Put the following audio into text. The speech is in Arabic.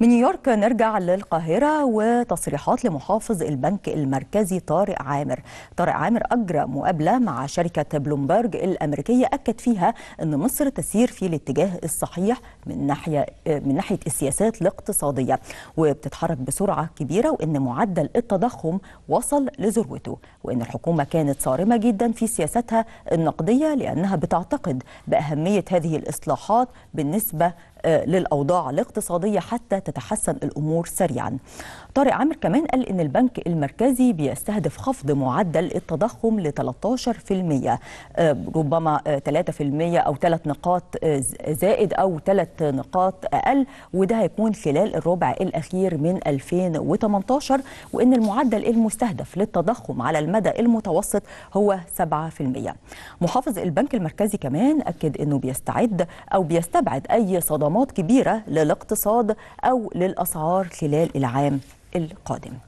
من نيويورك نرجع للقاهرة وتصريحات لمحافظ البنك المركزي طارق عامر طارق عامر أجرى مقابلة مع شركة بلومبرج الأمريكية أكد فيها أن مصر تسير في الاتجاه الصحيح من ناحية, من ناحية السياسات الاقتصادية وبتتحرك بسرعة كبيرة وأن معدل التضخم وصل لذروته وأن الحكومة كانت صارمة جدا في سياستها النقدية لأنها بتعتقد بأهمية هذه الإصلاحات بالنسبة للأوضاع الاقتصادية حتى تتحسن الأمور سريعا طارق عامر كمان قال إن البنك المركزي بيستهدف خفض معدل التضخم ل 13% آه، ربما 3% آه، أو 3 نقاط آه، زائد أو 3 نقاط أقل وده هيكون خلال الربع الأخير من 2018 وإن المعدل المستهدف للتضخم على المدى المتوسط هو 7% محافظ البنك المركزي كمان أكد إنه بيستعد أو بيستبعد أي صدام صدمات كبيرة للاقتصاد أو للأسعار خلال العام القادم